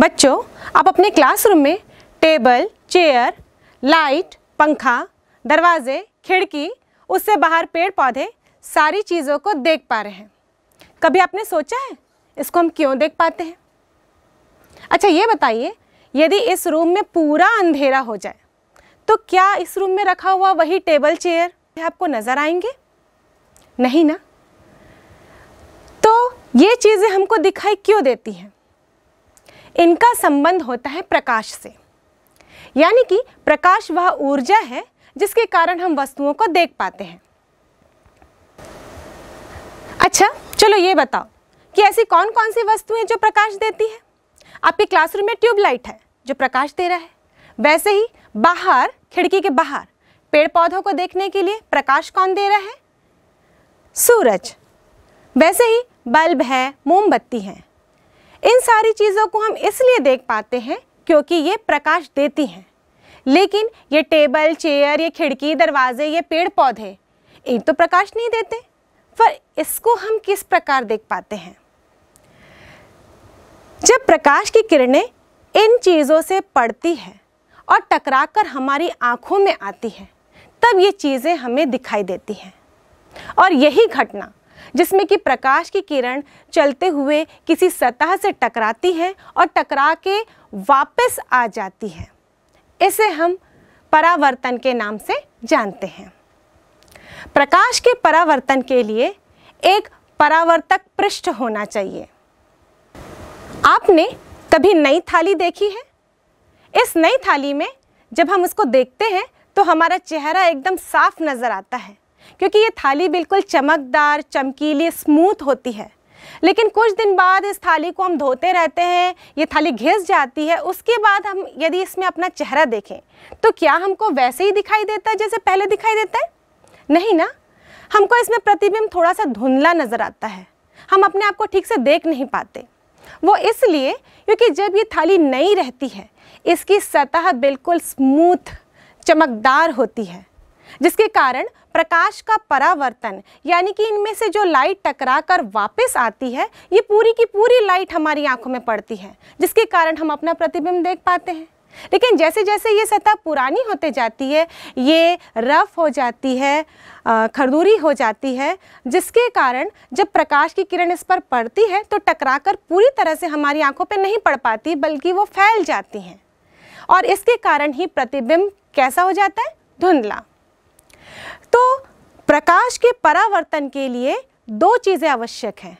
बच्चों आप अपने क्लासरूम में टेबल चेयर लाइट पंखा दरवाजे खिड़की उससे बाहर पेड़ पौधे सारी चीज़ों को देख पा रहे हैं कभी आपने सोचा है इसको हम क्यों देख पाते हैं अच्छा ये बताइए यदि इस रूम में पूरा अंधेरा हो जाए तो क्या इस रूम में रखा हुआ वही टेबल चेयर आपको नज़र आएंगे नहीं ना तो ये चीज़ें हमको दिखाई क्यों देती हैं इनका संबंध होता है प्रकाश से यानी कि प्रकाश वह ऊर्जा है जिसके कारण हम वस्तुओं को देख पाते हैं अच्छा चलो ये बताओ कि ऐसी कौन कौन सी वस्तुएं जो प्रकाश देती है आपके क्लासरूम में ट्यूबलाइट है जो प्रकाश दे रहा है वैसे ही बाहर खिड़की के बाहर पेड़ पौधों को देखने के लिए प्रकाश कौन दे रहा है सूरज वैसे ही बल्ब है मोमबत्ती है इन सारी चीज़ों को हम इसलिए देख पाते हैं क्योंकि ये प्रकाश देती हैं लेकिन ये टेबल चेयर ये खिड़की दरवाजे ये पेड़ पौधे ये तो प्रकाश नहीं देते पर इसको हम किस प्रकार देख पाते हैं जब प्रकाश की किरणें इन चीज़ों से पड़ती है और टकराकर हमारी आँखों में आती है तब ये चीज़ें हमें दिखाई देती हैं और यही घटना जिसमें कि प्रकाश की किरण चलते हुए किसी सतह से टकराती है और टकरा के वापस आ जाती है इसे हम परावर्तन के नाम से जानते हैं प्रकाश के परावर्तन के लिए एक परावर्तक पृष्ठ होना चाहिए आपने कभी नई थाली देखी है इस नई थाली में जब हम उसको देखते हैं तो हमारा चेहरा एकदम साफ नज़र आता है क्योंकि ये थाली बिल्कुल चमकदार चमकीली स्मूथ होती है लेकिन कुछ दिन बाद इस थाली को हम धोते रहते हैं ये थाली घिस जाती है उसके बाद हम यदि इसमें अपना चेहरा देखें तो क्या हमको वैसे ही दिखाई देता है जैसे पहले दिखाई देता है नहीं ना हमको इसमें प्रतिबिंब थोड़ा सा धुंधला नज़र आता है हम अपने आप को ठीक से देख नहीं पाते वो इसलिए क्योंकि जब ये थाली नई रहती है इसकी सतह बिल्कुल स्मूथ चमकदार होती है जिसके कारण प्रकाश का परावर्तन यानी कि इनमें से जो लाइट टकरा कर वापस आती है ये पूरी की पूरी लाइट हमारी आंखों में पड़ती है जिसके कारण हम अपना प्रतिबिंब देख पाते हैं लेकिन जैसे जैसे ये सतह पुरानी होते जाती है ये रफ हो जाती है खरदूरी हो जाती है जिसके कारण जब प्रकाश की किरण इस पर पड़ती है तो टकराकर पूरी तरह से हमारी आंखों पर नहीं पड़ पाती बल्कि वो फैल जाती हैं और इसके कारण ही प्रतिबिंब कैसा हो जाता है धुंधला प्रकाश के परावर्तन के लिए दो चीज़ें आवश्यक हैं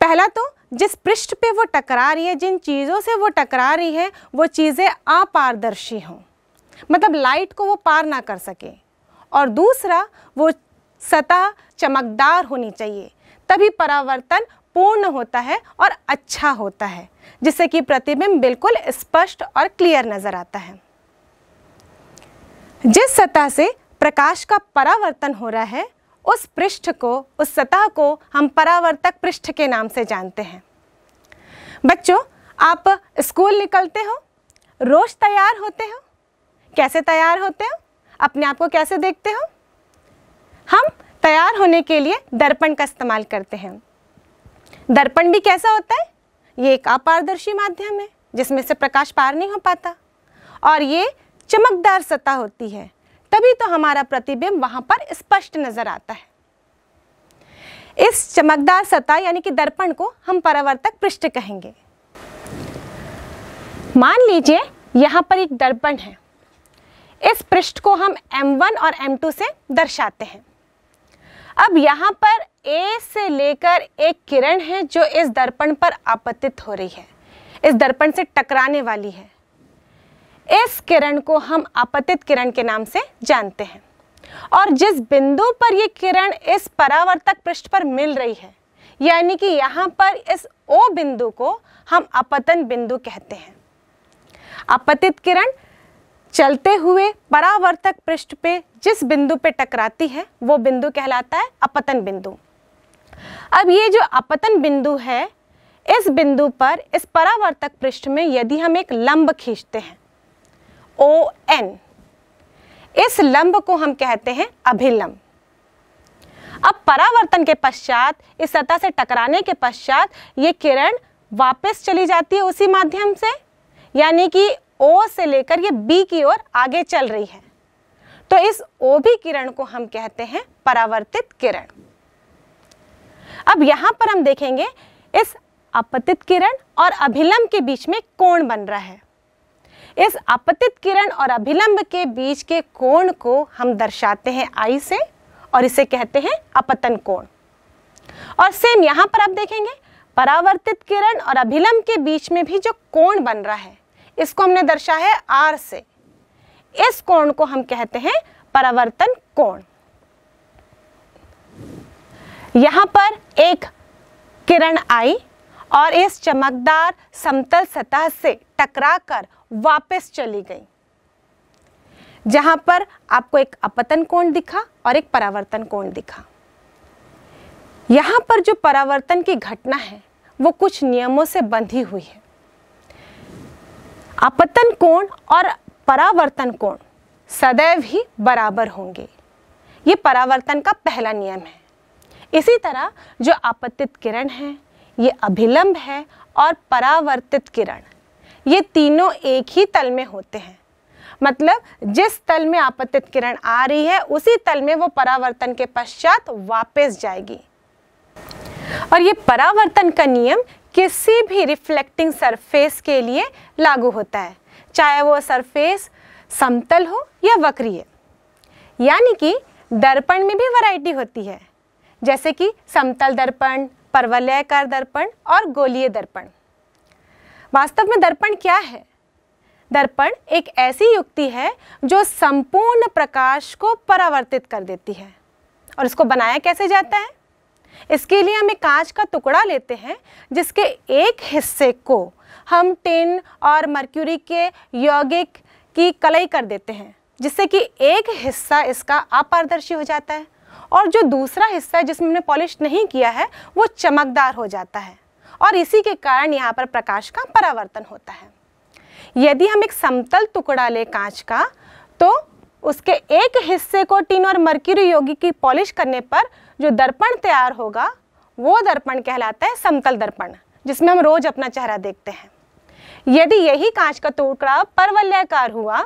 पहला तो जिस पृष्ठ पे वो टकरा रही है जिन चीज़ों से वो टकरा रही है वो चीज़ें अपारदर्शी हों मतलब लाइट को वो पार ना कर सके और दूसरा वो सतह चमकदार होनी चाहिए तभी परावर्तन पूर्ण होता है और अच्छा होता है जिससे कि प्रतिबिंब बिल्कुल स्पष्ट और क्लियर नज़र आता है जिस सतह से प्रकाश का परावर्तन हो रहा है उस पृष्ठ को उस सतह को हम परावर्तक पृष्ठ के नाम से जानते हैं बच्चों आप स्कूल निकलते हो रोज़ तैयार होते हो कैसे तैयार होते हो अपने आप को कैसे देखते हो हम तैयार होने के लिए दर्पण का इस्तेमाल करते हैं दर्पण भी कैसा होता है ये एक अपारदर्शी माध्यम है जिसमें से प्रकाश पार नहीं हो पाता और ये चमकदार सतह होती है तभी तो हमारा प्रतिबिंब वहां पर स्पष्ट नजर आता है इस चमकदार सतह यानी कि दर्पण को हम परावर्तक पृष्ठ कहेंगे मान लीजिए यहां पर एक दर्पण है इस पृष्ठ को हम M1 और M2 से दर्शाते हैं अब यहां पर A से लेकर एक किरण है जो इस दर्पण पर आपतित हो रही है इस दर्पण से टकराने वाली है इस किरण को हम आपतित किरण के नाम से जानते हैं और जिस बिंदु पर ये किरण इस परावर्तक पृष्ठ पर मिल रही है यानी कि यहाँ पर इस ओ बिंदु को हम अपतन बिंदु कहते हैं अपतित किरण चलते हुए परावर्तक पृष्ठ पे जिस बिंदु पे टकराती है वो बिंदु कहलाता है अपतन बिंदु अब ये जो अपतन बिंदु है इस बिंदु पर इस परावर्तक पृष्ठ में यदि हम एक लंब खींचते हैं ओ एन इस लंब को हम कहते हैं अभिलंब अब परावर्तन के पश्चात इस सतह से टकराने के पश्चात ये किरण वापस चली जाती है उसी माध्यम से यानी कि ओ से लेकर ये बी की ओर आगे चल रही है तो इस ओ भी किरण को हम कहते हैं परावर्तित किरण अब यहां पर हम देखेंगे इस अपतित किरण और अभिलंब के बीच में कोण बन रहा है इस आपतित किरण और अभिलंब के बीच के कोण को हम दर्शाते हैं आई से और इसे कहते हैं अपतन कोण और सेम यहां पर आप देखेंगे परावर्तित किरण और अभिलंब के बीच में भी जो कोण बन रहा है इसको हमने दर्शा है आर से इस कोण को हम कहते हैं परावर्तन कोण यहाँ पर एक किरण आई और इस चमकदार समतल सतह से टकराकर वापस चली गई जहां पर आपको एक अपतन कोण दिखा और एक परावर्तन कोण दिखा यहां पर जो परावर्तन की घटना है वो कुछ नियमों से बंधी हुई है अपतन कोण और परावर्तन कोण सदैव ही बराबर होंगे ये परावर्तन का पहला नियम है इसी तरह जो आपतित किरण है ये अभिलंब है और परावर्तित किरण ये तीनों एक ही तल में होते हैं मतलब जिस तल में आपतित किरण आ रही है उसी तल में वो परावर्तन के पश्चात वापस जाएगी और ये परावर्तन का नियम किसी भी रिफ्लेक्टिंग सरफेस के लिए लागू होता है चाहे वो सरफेस समतल हो या वक्रीय यानी कि दर्पण में भी वैरायटी होती है जैसे कि समतल दर्पण परवलयकार दर्पण और गोलीय दर्पण वास्तव में दर्पण क्या है दर्पण एक ऐसी युक्ति है जो संपूर्ण प्रकाश को परावर्तित कर देती है और इसको बनाया कैसे जाता है इसके लिए हम एक कांच का टुकड़ा लेते हैं जिसके एक हिस्से को हम टिन और मर्क्यूरी के यौगिक की कलई कर देते हैं जिससे कि एक हिस्सा इसका अपारदर्शी हो जाता है और जो दूसरा हिस्सा है जिसमें हमने पॉलिश नहीं किया है वो चमकदार हो जाता है और इसी के कारण यहाँ पर प्रकाश का परावर्तन होता है यदि हम एक समतल टुकड़ा ले कांच का तो उसके एक हिस्से को टिन और मर्क्यूरी योगी की पॉलिश करने पर जो दर्पण तैयार होगा वो दर्पण कहलाता है समतल दर्पण जिसमें हम रोज अपना चेहरा देखते हैं यदि यही कांच का टुकड़ा परवलयाकार हुआ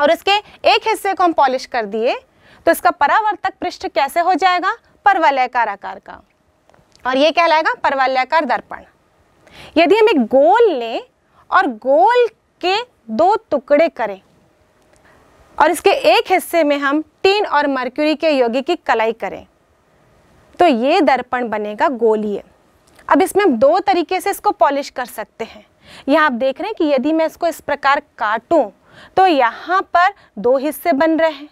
और उसके एक हिस्से को हम पॉलिश कर दिए तो इसका परावर्तक पृष्ठ कैसे हो जाएगा परवलयाकार आकार का और ये क्या लाएगा परवलयाकार दर्पण यदि हम एक गोल लें और गोल के दो टुकड़े करें और इसके एक हिस्से में हम टीन और मर्क्यूरी के योगी की कलाई करें तो ये दर्पण बनेगा गोलीय अब इसमें हम दो तरीके से इसको पॉलिश कर सकते हैं यहाँ आप देख रहे हैं कि यदि मैं इसको इस प्रकार काटूं तो यहाँ पर दो हिस्से बन रहे हैं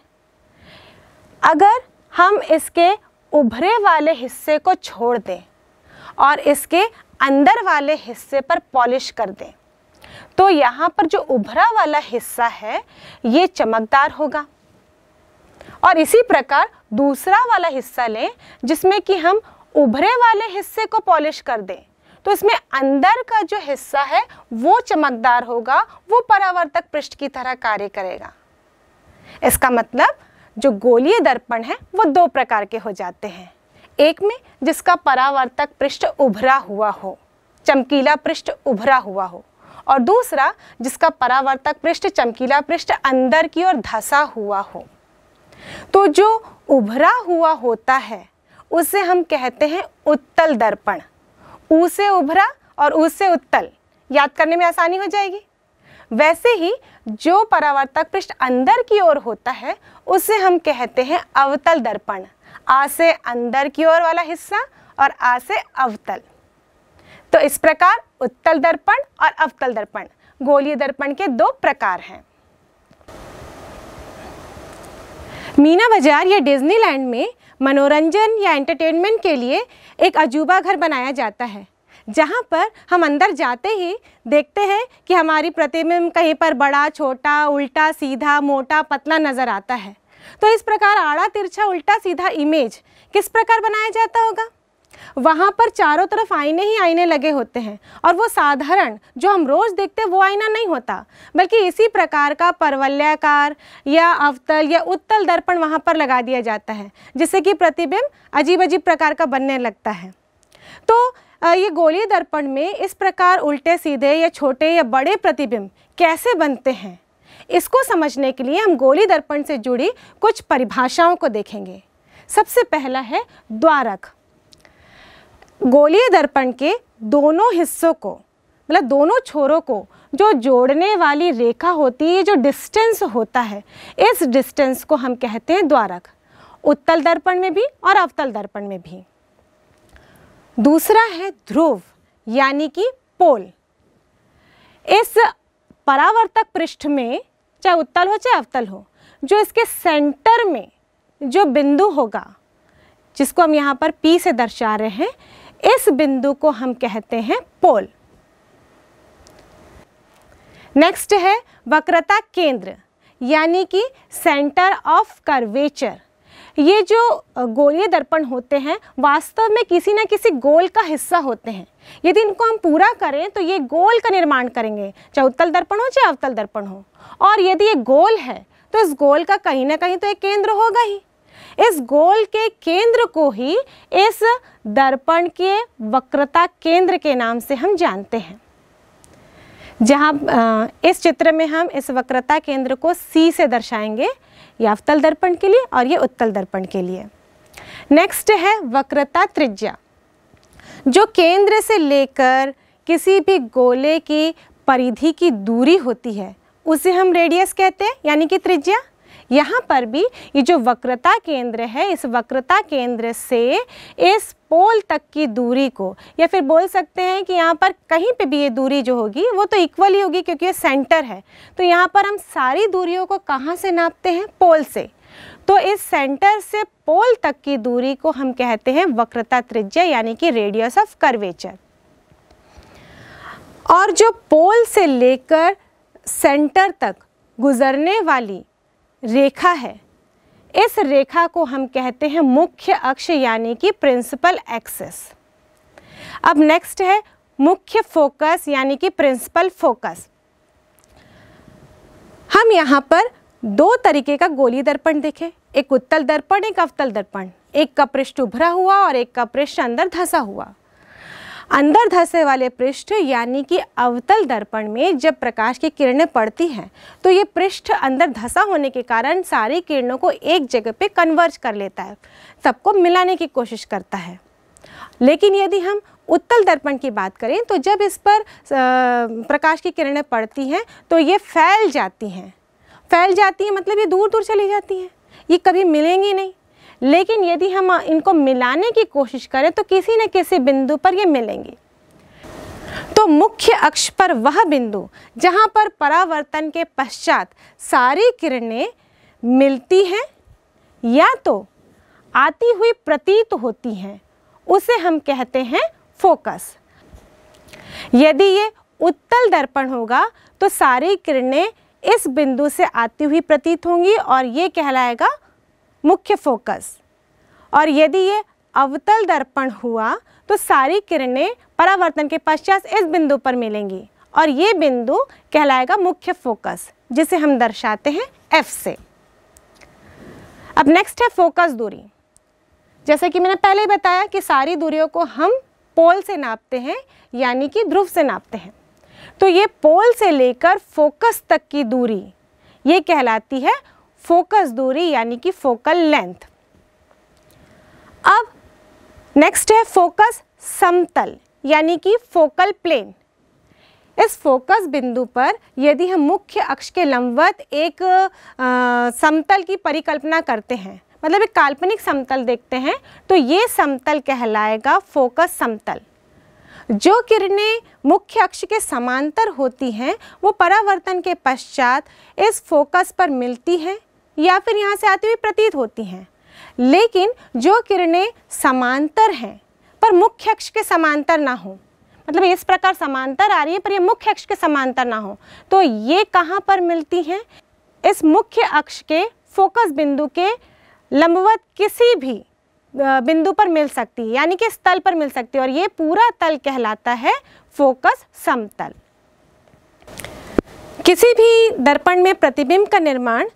अगर हम इसके उभरे वाले हिस्से को छोड़ दें और इसके अंदर वाले हिस्से पर पॉलिश कर दें तो यहाँ पर जो उभरा वाला हिस्सा है ये चमकदार होगा और इसी प्रकार दूसरा वाला हिस्सा लें जिसमें कि हम उभरे वाले हिस्से को पॉलिश कर दें तो इसमें अंदर का जो हिस्सा है वो चमकदार होगा वो परावर्तक पृष्ठ की तरह कार्य करेगा इसका मतलब जो गोलीय दर्पण है वो दो प्रकार के हो जाते हैं एक में जिसका परावर्तक पृष्ठ उभरा हुआ हो चमकीला पृष्ठ उभरा हुआ हो और दूसरा जिसका परावर्तक पृष्ठ चमकीला पृष्ठ अंदर की ओर धसा हुआ हो तो जो उभरा हुआ होता है उसे हम कहते हैं उत्तल दर्पण ऊ से उभरा और ऊ से उत्तल याद करने में आसानी हो जाएगी वैसे ही जो परावर्तक पृष्ठ अंदर की ओर होता है उसे हम कहते हैं अवतल दर्पण आ से अंदर की ओर वाला हिस्सा और आ से अवतल तो इस प्रकार उत्तल दर्पण और अवतल दर्पण गोलीय दर्पण के दो प्रकार हैं मीना बाजार या डिज्नीलैंड में मनोरंजन या एंटरटेनमेंट के लिए एक अजूबा घर बनाया जाता है जहाँ पर हम अंदर जाते ही देखते हैं कि हमारी प्रतिबिंब कहीं पर बड़ा छोटा उल्टा सीधा मोटा पतला नज़र आता है तो इस प्रकार आड़ा तिरछा उल्टा सीधा इमेज किस प्रकार बनाया जाता होगा वहाँ पर चारों तरफ आईने ही आईने लगे होते हैं और वो साधारण जो हम रोज़ देखते हैं वो आईना नहीं होता बल्कि इसी प्रकार का परवल्याकार या अवतल या उत्तल दर्पण वहाँ पर लगा दिया जाता है जिससे कि प्रतिबिंब अजीब अजीब प्रकार का बनने लगता है तो ये गोलीय दर्पण में इस प्रकार उल्टे सीधे या छोटे या बड़े प्रतिबिंब कैसे बनते हैं इसको समझने के लिए हम गोली दर्पण से जुड़ी कुछ परिभाषाओं को देखेंगे सबसे पहला है द्वारक गोली दर्पण के दोनों हिस्सों को मतलब दोनों छोरों को जो जोड़ने वाली रेखा होती है जो डिस्टेंस होता है इस डिस्टेंस को हम कहते हैं द्वारक उत्तल दर्पण में भी और अवतल दर्पण में भी दूसरा है ध्रुव यानी कि पोल इस परावर्तक पृष्ठ में चाहे उत्तल हो चाहे अवतल हो जो इसके सेंटर में जो बिंदु होगा जिसको हम यहाँ पर P से दर्शा रहे हैं इस बिंदु को हम कहते हैं पोल नेक्स्ट है वक्रता केंद्र यानी कि सेंटर ऑफ कर्वेचर ये जो गोलीय दर्पण होते हैं वास्तव में किसी न किसी गोल का हिस्सा होते हैं यदि इनको हम पूरा करें तो ये गोल का निर्माण करेंगे चाहे उत्तल दर्पण हो चाहे अवतल दर्पण हो और यदि ये गोल है तो इस गोल का कहीं ना कहीं तो एक केंद्र होगा ही इस गोल के केंद्र को ही इस दर्पण के वक्रता केंद्र के नाम से हम जानते हैं जहाँ इस चित्र में हम इस वक्रता केंद्र को सी से दर्शाएंगे ये अवतल दर्पण के लिए और ये उत्तल दर्पण के लिए नेक्स्ट है वक्रता त्रिज्या जो केंद्र से लेकर किसी भी गोले की परिधि की दूरी होती है उसे हम रेडियस कहते हैं यानी कि त्रिज्या यहाँ पर भी ये जो वक्रता केंद्र है इस वक्रता केंद्र से इस पोल तक की दूरी को या फिर बोल सकते हैं कि यहाँ पर कहीं पे भी ये दूरी जो होगी वो तो इक्वल ही होगी क्योंकि ये सेंटर है तो यहाँ पर हम सारी दूरियों को कहाँ से नापते हैं पोल से तो इस सेंटर से पोल तक की दूरी को हम कहते हैं वक्रता त्रिज्या यानी कि रेडियस ऑफ कर्वेचर और जो पोल से लेकर सेंटर तक गुजरने वाली रेखा है इस रेखा को हम कहते हैं मुख्य अक्ष यानी कि प्रिंसिपल एक्सेस अब नेक्स्ट है मुख्य फोकस यानी कि प्रिंसिपल फोकस हम यहाँ पर दो तरीके का गोली दर्पण देखें एक उत्तल दर्पण एक अवतल दर्पण एक का पृष्ठ उभरा हुआ और एक का पृष्ठ अंदर धंसा हुआ अंदर धसे वाले पृष्ठ यानी कि अवतल दर्पण में जब प्रकाश की किरणें पड़ती हैं तो ये पृष्ठ अंदर धसा होने के कारण सारी किरणों को एक जगह पे कन्वर्ज कर लेता है सबको मिलाने की कोशिश करता है लेकिन यदि हम उत्तल दर्पण की बात करें तो जब इस पर प्रकाश की किरणें पड़ती हैं तो ये फैल जाती हैं फैल जाती हैं मतलब ये दूर दूर चली जाती हैं ये कभी मिलेंगी नहीं लेकिन यदि हम इनको मिलाने की कोशिश करें तो किसी न किसी बिंदु पर ये मिलेंगी तो मुख्य अक्ष पर वह बिंदु जहाँ पर परावर्तन के पश्चात सारी किरणें मिलती हैं या तो आती हुई प्रतीत होती हैं उसे हम कहते हैं फोकस यदि ये उत्तल दर्पण होगा तो सारी किरणें इस बिंदु से आती हुई प्रतीत होंगी और ये कहलाएगा मुख्य फोकस और यदि ये अवतल दर्पण हुआ तो सारी किरणें परावर्तन के पश्चात इस बिंदु पर मिलेंगी और ये बिंदु कहलाएगा मुख्य फोकस जिसे हम दर्शाते हैं एफ से अब नेक्स्ट है फोकस दूरी जैसे कि मैंने पहले बताया कि सारी दूरियों को हम पोल से नापते हैं यानी कि ध्रुव से नापते हैं तो ये पोल से लेकर फोकस तक की दूरी ये कहलाती है फोकस दूरी यानी कि फोकल लेंथ अब नेक्स्ट है फोकस समतल यानी कि फोकल प्लेन इस फोकस बिंदु पर यदि हम मुख्य अक्ष के लंबवत एक आ, समतल की परिकल्पना करते हैं मतलब एक काल्पनिक समतल देखते हैं तो ये समतल कहलाएगा फोकस समतल जो किरणें मुख्य अक्ष के समांतर होती हैं वो परावर्तन के पश्चात इस फोकस पर मिलती हैं या फिर यहाँ से आती हुई प्रतीत होती हैं लेकिन जो किरणें समांतर हैं पर मुख्य अक्ष के समांतर ना हो मतलब इस प्रकार समांतर आ रही है पर ये मुख्य अक्ष के समांतर ना हो तो ये कहाँ पर मिलती हैं इस मुख्य अक्ष के फोकस बिंदु के लंबवत किसी भी बिंदु पर मिल सकती है यानी कि स्थल पर मिल सकती है और ये पूरा तल कहलाता है फोकस समतल किसी भी दर्पण में प्रतिबिंब का निर्माण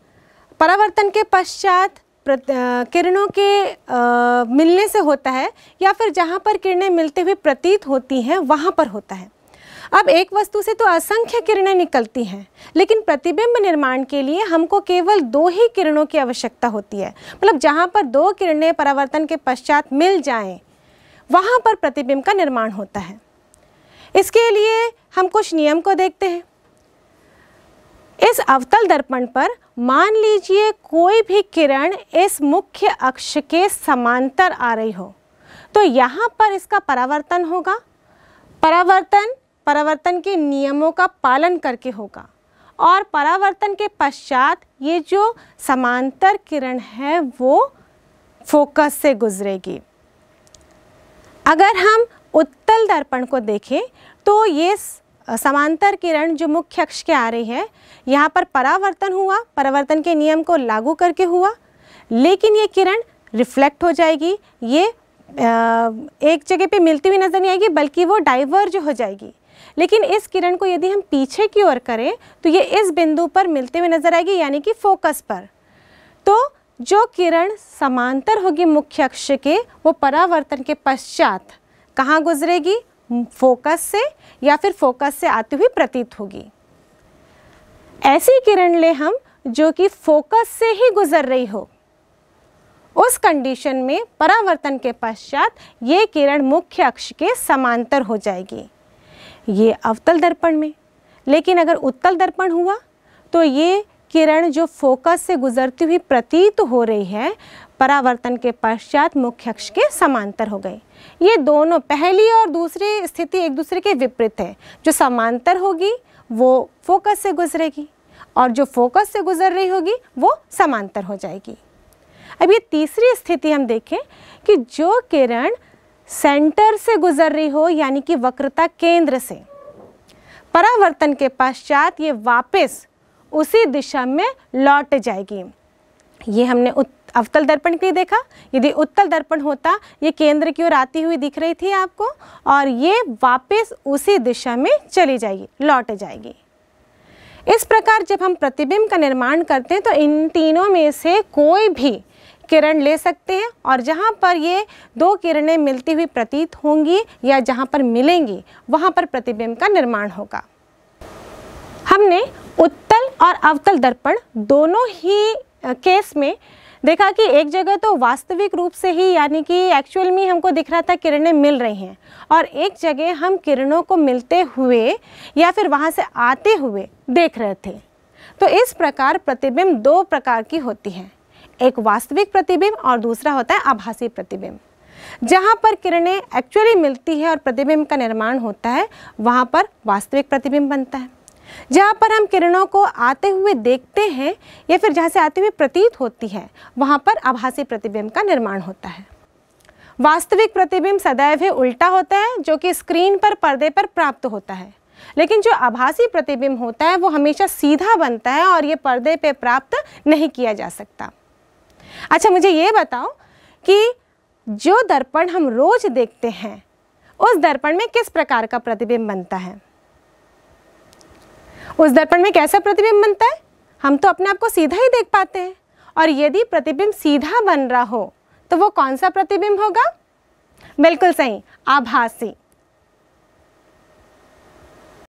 परावर्तन के पश्चात किरणों के आ, मिलने से होता है या फिर जहाँ पर किरणें मिलते हुए प्रतीत होती हैं वहाँ पर होता है अब एक वस्तु से तो असंख्य किरणें निकलती हैं लेकिन प्रतिबिंब निर्माण के लिए हमको केवल दो ही किरणों की आवश्यकता होती है मतलब जहाँ पर दो किरणें परावर्तन के पश्चात मिल जाएं वहाँ पर प्रतिबिंब का निर्माण होता है इसके लिए हम कुछ नियम को देखते हैं इस अवतल दर्पण पर मान लीजिए कोई भी किरण इस मुख्य अक्ष के समांतर आ रही हो तो यहाँ पर इसका परावर्तन होगा परावर्तन परावर्तन के नियमों का पालन करके होगा और परावर्तन के पश्चात ये जो समांतर किरण है वो फोकस से गुजरेगी अगर हम उत्तल दर्पण को देखें तो ये समांतर किरण जो मुख्य अक्ष के आ रही है यहाँ पर परावर्तन हुआ परावर्तन के नियम को लागू करके हुआ लेकिन ये किरण रिफ्लेक्ट हो जाएगी ये एक जगह पे मिलती हुई नज़र नहीं आएगी बल्कि वो डाइवर्ज हो जाएगी लेकिन इस किरण को यदि हम पीछे की ओर करें तो ये इस बिंदु पर मिलते हुए नज़र आएगी यानी कि फोकस पर तो जो किरण समांतर होगी मुख्य अक्ष के वो परावर्तन के पश्चात कहाँ गुजरेगी फोकस से या फिर फोकस से आती हुई प्रतीत होगी ऐसी किरण ले हम जो कि फोकस से ही गुजर रही हो उस कंडीशन में परावर्तन के पश्चात ये किरण मुख्य अक्ष के समांतर हो जाएगी ये अवतल दर्पण में लेकिन अगर उत्तल दर्पण हुआ तो ये किरण जो फोकस से गुजरती हुई प्रतीत हो रही है परावर्तन के पश्चात मुख्य अक्ष के समांतर हो गए ये दोनों पहली और दूसरी स्थिति एक दूसरे के विपरीत है जो समांतर होगी वो फोकस से गुजरेगी और जो फोकस से गुजर रही होगी वो समांतर हो जाएगी अब ये तीसरी स्थिति हम देखें कि जो किरण सेंटर से गुजर रही हो यानी कि वक्रता केंद्र से परावर्तन के पश्चात ये वापस उसी दिशा में लौट जाएगी ये हमने अवतल दर्पण के लिए देखा यदि उत्तल दर्पण होता ये केंद्र की ओर आती हुई दिख रही थी आपको और ये वापस उसी दिशा में चली जाएगी लौट जाएगी इस प्रकार जब हम प्रतिबिंब का निर्माण करते हैं तो इन तीनों में से कोई भी किरण ले सकते हैं और जहाँ पर ये दो किरणें मिलती हुई प्रतीत होंगी या जहाँ पर मिलेंगी वहाँ पर प्रतिबिंब का निर्माण होगा हमने उत्तल और अवतल दर्पण दोनों ही केस में देखा कि एक जगह तो वास्तविक रूप से ही यानी कि एक्चुअल में हमको दिख रहा था किरणें मिल रही हैं और एक जगह हम किरणों को मिलते हुए या फिर वहाँ से आते हुए देख रहे थे तो इस प्रकार प्रतिबिंब दो प्रकार की होती हैं एक वास्तविक प्रतिबिंब और दूसरा होता है आभासी प्रतिबिंब जहाँ पर किरणें एक्चुअली मिलती है और प्रतिबिंब का निर्माण होता है वहाँ पर वास्तविक प्रतिबिंब बनता है जहाँ पर हम किरणों को आते हुए देखते हैं या फिर जहाँ से आते हुए प्रतीत होती है वहाँ पर आभासी प्रतिबिंब का निर्माण होता है वास्तविक प्रतिबिंब सदैव ही उल्टा होता है जो कि स्क्रीन पर पर्दे पर प्राप्त होता है लेकिन जो आभासी प्रतिबिंब होता है वो हमेशा सीधा बनता है और ये पर्दे पर प्राप्त नहीं किया जा सकता अच्छा मुझे ये बताओ कि जो दर्पण हम रोज देखते हैं उस दर्पण में किस प्रकार का प्रतिबिंब बनता है उस दर्पण में कैसा प्रतिबिंब बनता है हम तो अपने आप को सीधा ही देख पाते हैं और यदि प्रतिबिंब सीधा बन रहा हो तो वो कौन सा प्रतिबिंब होगा बिल्कुल सही आभासी